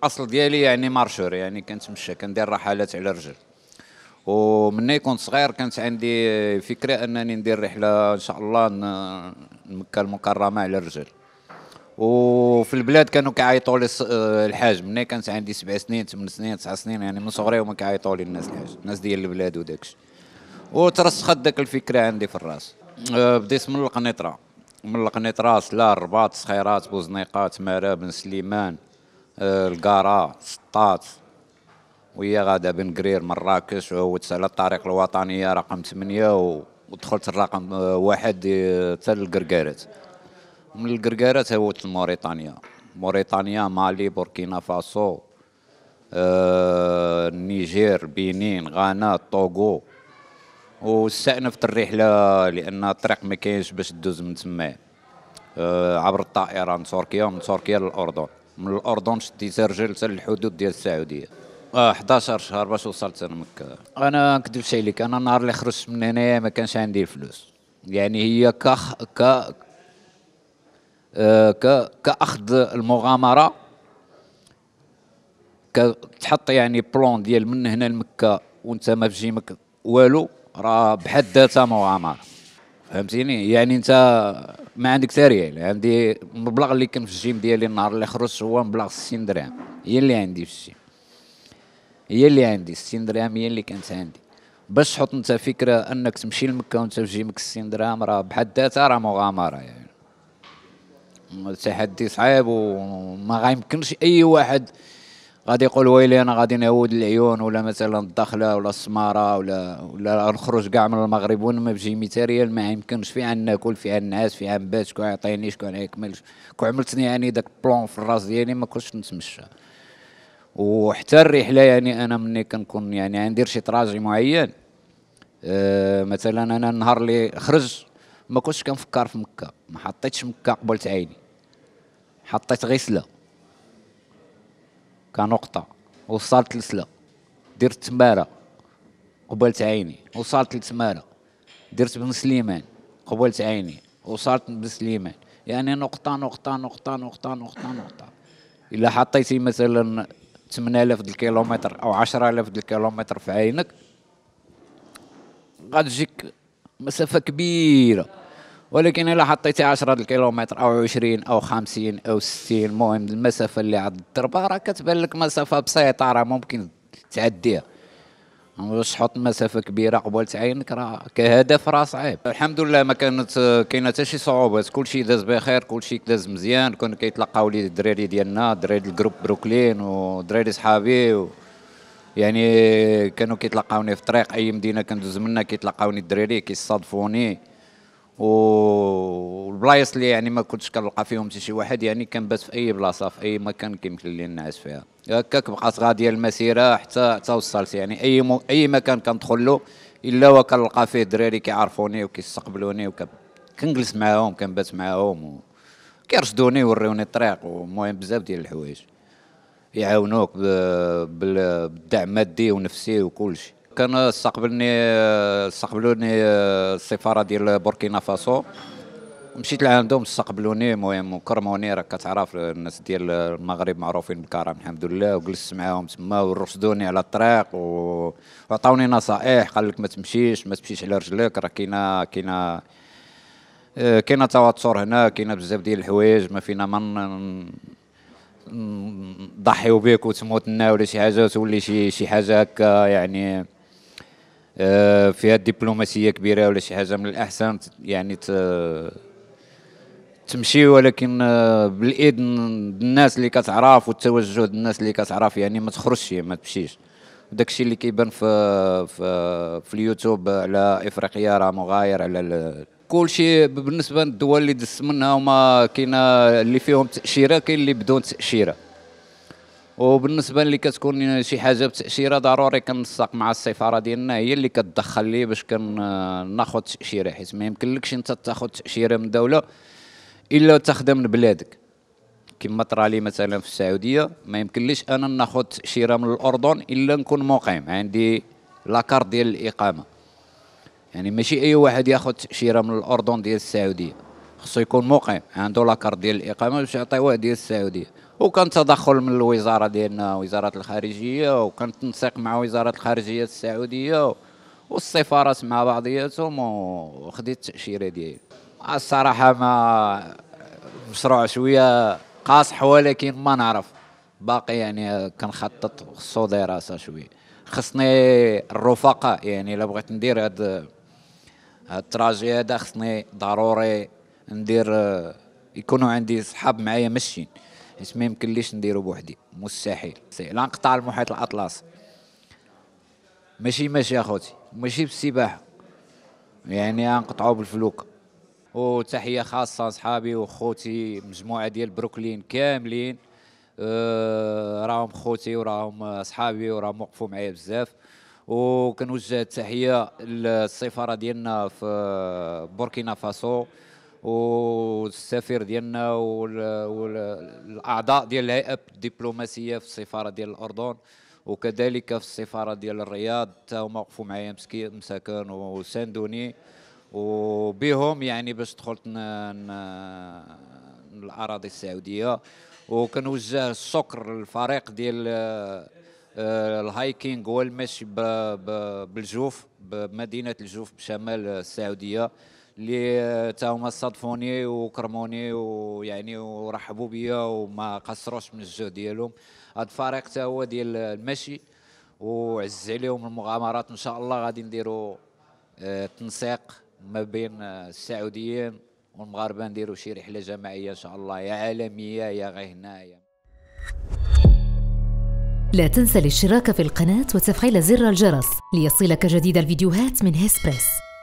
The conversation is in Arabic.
الاصل ديالي يعني مارشور يعني كنتمشى كندير رحلات على الرجل ومن كنت صغير كانت عندي فكره انني ندير رحله ان شاء الله مكه المكرمه على الرجل وفي البلاد كانوا كيعيطوا لي آه، الحاج مني كانت عندي سبع سنين ثمان سنين تسع سنين يعني من صغري هما كيعيطوا لي الناس الحاج الناس ديال البلاد وداكشي وترسخت داك الفكره عندي في الراس آه، بديت من القنيطره من القنيطره سلا الرباط صخيرات بوزنيقات مرا بن سليمان القارة سطات ويا غادا بن قرير مراكش وعودت على الطريق الوطنية رقم ثمانية ودخلت الرقم واحد تل القرقارات من القرقارات عودت موريتانيا موريتانيا مالي بوركينا فاسو آه، نيجير النيجير بنين غانا طوغو واستأنفت الرحلة لأن الطريق ما كاينش باش تدوز من تما آه، عبر الطائرة من تركيا من تركيا للأردن من الاردن شديت رجل حتى الحدود ديال السعوديه اه 11 شهر باش وصلت انا مكه انا نكذبش عليك انا النهار اللي خرجت من هنايا ما كانش عندي الفلوس يعني هي كخ ك آه، ك كاخذ المغامره كتحط يعني بلون ديال من هنا لمكه وانت ما في جيمك والو راه بحد ذاتها مغامره فهمتيني يعني انت ما عندك تاري يعني عندي المبلغ اللي كان في الجيم ديالي النهار اللي خرجت هو مبلغ 60 درهم هي اللي عندي في الجيم هي اللي عندي 60 درهم هي اللي كانت عندي باش تحط انت فكره انك تمشي لمكه وانت في جيمك 60 درهم راه بحد ذاتها راه مغامره يعني تحدي صعيب وما غيمكنش اي واحد غادي يقول ويلي انا غادي نعود العيون ولا مثلا الدخله ولا السماره ولا ولا نخرج كاع من المغرب وانا ما بجي ميتيريال ما يمكنش فيها ناكل فيها نعاس فيها نبات شكون يعطيني شكون يكمل كون عملتني يعني داك بلون في الراس ديالي ما كنتش نتمشى وحتى الرحله يعني انا مني كنكون يعني عندي شي تراجي معين أه مثلا انا النهار اللي خرج ما كنتش كنفكر في مكه ما حطيتش مكه قبلت عيني حطيت غسله كنقطه وصلت لسلا درت تماره قبلت عيني وصلت لتماره درت بن سليمان قبلت عيني وصلت بن سليمان يعني نقطه نقطه نقطه نقطه نقطه نقطه الا حطيتي مثلا 8000 الكيلومتر او 10000 الكيلومتر في عينك غتجيك مسافه كبيره ولكن إلا حطيتي 10 الكيلومتر أو 20 أو 50 أو 60 المهم المسافة اللي عاد الضربة راه كتبان لك مسافة بسيطة راه ممكن تعديها واش تحط مسافه كبيره قبل تعينك راه كهدف راه صعيب الحمد لله ما كانت كاينه حتى شي صعوبات كلشي داز بخير كلشي داز مزيان كنا كيتلاقاو لي الدراري ديالنا دراري الجروب بروكلين ودراري صحابي و يعني كانوا كيتلاقاوني في الطريق اي مدينه كندوز منها كيتلاقاوني الدراري كيصادفوني و بلايص اللي يعني ما كنتش كنلقى فيهم شي واحد يعني كنبات في اي بلاصه في اي مكان كيمكن لي نعس فيها هكاك بقات غاديه المسيره حتى حتى وصلت يعني اي مو اي مكان كندخل له الا وكنلقى فيه دراري كيعرفوني وكيستقبلوني و كنجلس معاهم كنبات معاهم و... كيرشدوني ويوريوني الطريق ومهم بزاف ديال الحوايج يعاونوك بالدعم مادي ونفسي وكلشي كان استقبلني استقبلوني آه، السفاره ديال بوركينا فاسو مشيت لعندهم استقبلوني المهم وكرموني راك كتعرف الناس ديال المغرب معروفين بالكرم الحمد لله وجلست معاهم تما ورشدوني على الطريق و... وعطاوني نصائح قال لك ما تمشيش ما تمشيش على رجلك راه كاينه كاينه آه، كاينه توتر هنا كاينه بزاف ديال الحوايج ما فينا من نضحيو بك وتموت لنا ولا شي حاجه وتولي شي شي حاجه هكا يعني آه، فيها دبلوماسيه كبيره ولا شي حاجه من الاحسن يعني ت... تمشي ولكن آه، بالاذن الناس اللي كتعرف والتوجه الناس اللي كتعرف يعني ما تخرجش ما تمشيش داك الشيء اللي كيبان في, في في اليوتيوب على افريقيا راه مغاير على كل شيء بالنسبه للدول اللي دزت منها وما كاينه اللي فيهم تاشيره كاين اللي بدون تاشيره وبالنسبه اللي كتكون شي حاجه بتاشيره ضروري كنسق مع السفاره ديالنا هي اللي كتدخل لي باش كناخذ تاشيره حيت ما يمكنلكش انت تاخذ تاشيره من دوله الا تخدم لبلادك كما طرا لي مثلا في السعوديه ما يمكنليش انا ناخذ تاشيره من الاردن الا نكون مقيم عندي لاكارت ديال الاقامه يعني ماشي اي واحد ياخذ تاشيره من الاردن ديال السعوديه خصو يكون مقيم عنده لاكارت ديال الاقامه باش يعطيوه ديال السعوديه وكان تدخل من الوزاره ديالنا وزاره الخارجيه وكان تنسيق مع وزاره الخارجيه السعوديه والسفارات مع بعضياتهم وخديت التاشيره ديالي الصراحة ما مشروع شوية قاصح ولكن ما نعرف باقي يعني كنخطط خصو دراسة شوية خصني الرفقاء يعني الا بغيت ندير هاد هاد التراجي هذا خصني ضروري ندير يكونوا عندي صحاب معايا ماشيين حيت ما يمكنليش نديرو بوحدي مستحيل لا نقطع المحيط الاطلسي ماشي ماشي اخوتي ماشي بالسباحه يعني غنقطعو بالفلوكه وتحيه خاصه اصحابي وخوتي مجموعه ديال بروكلين كاملين أه راهم خوتي وراهم اصحابي وراهم وقفوا معايا بزاف وكنوجه التحيه للسفاره ديالنا في بوركينا فاسو والسفير ديالنا والاعضاء ديال الهيئه الدبلوماسيه في السفاره ديال الاردن وكذلك في السفاره ديال الرياض تا هما وقفوا معايا مساكن وساندوني وبهم يعني باش دخلت الاراضي السعوديه وكنوجه السكر للفريق ديال آه، الهايكينغ والمشي بالجوف بمدينه الجوف بشمال السعوديه اللي تا هما صادفوني وكرموني ويعني ورحبوا بيا وما قصروش من الجهد ديالهم هاد الفريق تا هو ديال المشي وعز عليهم المغامرات ان شاء الله غادي نديروا آه، تنسيق ما بين السعوديين والمغاربه نديروا شي رحله جماعيه ان شاء الله يا عالميه يا غير هنايا لا تنسى الاشتراك في القناه وتفعيل زر الجرس ليصلك جديد الفيديوهات من هيسبريس